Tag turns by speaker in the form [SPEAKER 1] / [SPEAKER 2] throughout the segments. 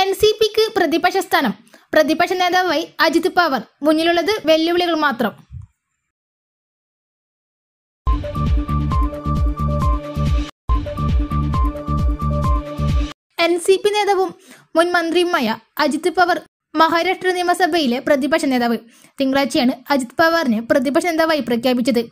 [SPEAKER 1] N C പിക്ക് പ്രതിപക്ഷ സ്ഥാനം പ്രതിപക്ഷ നേതാവായി അജിത് പവർ മുന്നിലുള്ളത് വെല്ലുവിളികൾ മാത്രം എൻ സി പി നേതാവും മുൻ മന്ത്രിയുമായ അജിത് പവർ മഹാരാഷ്ട്ര നിയമസഭയിലെ പ്രതിപക്ഷ നേതാവ് തിങ്കളാഴ്ചയാണ് അജിത് പവാറിനെ പ്രതിപക്ഷ നേതാവായി പ്രഖ്യാപിച്ചത്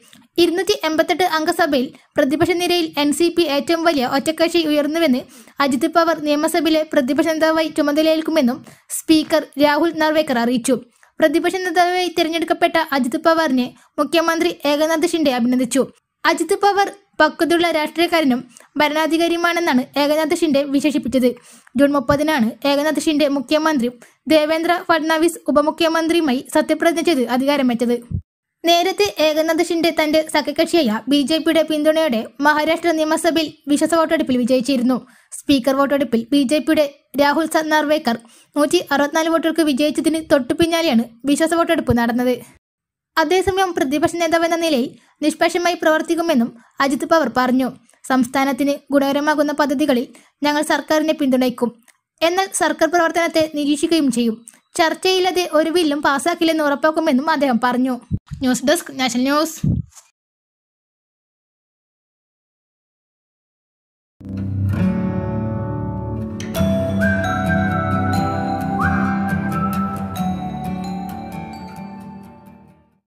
[SPEAKER 1] ഇരുന്നൂറ്റി എൺപത്തെട്ട് അംഗസഭയിൽ പ്രതിപക്ഷ നിരയിൽ എൻ സി പി ഏറ്റവും വലിയ ഒറ്റക്കക്ഷി ഉയർന്നുവെന്ന് അജിത് പവാർ നിയമസഭയിലെ പ്രതിപക്ഷ നേതാവായി ചുമതലയേൽക്കുമെന്നും സ്പീക്കർ രാഹുൽ നർവേക്കർ അറിയിച്ചു പ്രതിപക്ഷ നേതാവായി തിരഞ്ഞെടുക്കപ്പെട്ട അജിത് പവാറിനെ മുഖ്യമന്ത്രി ഏകനാഥ് ഷിൻഡെ അഭിനന്ദിച്ചു അജിത് പവാർ പക്വതയുള്ള രാഷ്ട്രീയക്കാരനും ഭരണാധികാരിയുമാണെന്നാണ് ഏകനാഥ് ഷിൻഡെ വിശേഷിപ്പിച്ചത് ജൂൺ മുപ്പതിനാണ് ഏകനാഥ് ഷിൻഡെ മുഖ്യമന്ത്രി ദേവേന്ദ്ര ഫഡ്നാവിസ് ഉപമുഖ്യമന്ത്രിയുമായി സത്യപ്രതിജ്ഞ ചെയ്ത് അധികാരമേറ്റത് നേരത്തെ ഏകനാഥ് ഷിൻഡെ തന്റെ സഖ്യകക്ഷിയായ ബി ജെ പിയുടെ പിന്തുണയോടെ മഹാരാഷ്ട്ര നിയമസഭയിൽ വിശ്വാസ വോട്ടെടുപ്പിൽ വിജയിച്ചിരുന്നു സ്പീക്കർ വോട്ടെടുപ്പിൽ ബി ജെ പിയുടെ രാഹുൽ സർനാർവേക്കർ നൂറ്റി അറുപത്തിനാല് വോട്ടുകൾക്ക് വിജയിച്ചതിന് തൊട്ടു പിന്നാലെയാണ് വിശ്വാസ വോട്ടെടുപ്പ് നടന്നത് അതേസമയം പ്രതിപക്ഷ നേതാവെന്ന നിലയിൽ നിഷ്പക്ഷമായി പ്രവർത്തിക്കുമെന്നും അജിത് പവർ പറഞ്ഞു സംസ്ഥാനത്തിന് ഗുണകരമാകുന്ന പദ്ധതികളിൽ ഞങ്ങൾ സർക്കാരിനെ പിന്തുണയ്ക്കും എന്നാൽ സർക്കാർ പ്രവർത്തനത്തെ നിരീക്ഷിക്കുകയും ചെയ്യും ചർച്ചയില്ലാതെ ഒരു ബില്ലും പാസ്സാക്കില്ലെന്ന് ഉറപ്പാക്കുമെന്നും
[SPEAKER 2] അദ്ദേഹം പറഞ്ഞു ന്യൂസ് ഡെസ്ക് നാഷണൽ ന്യൂസ്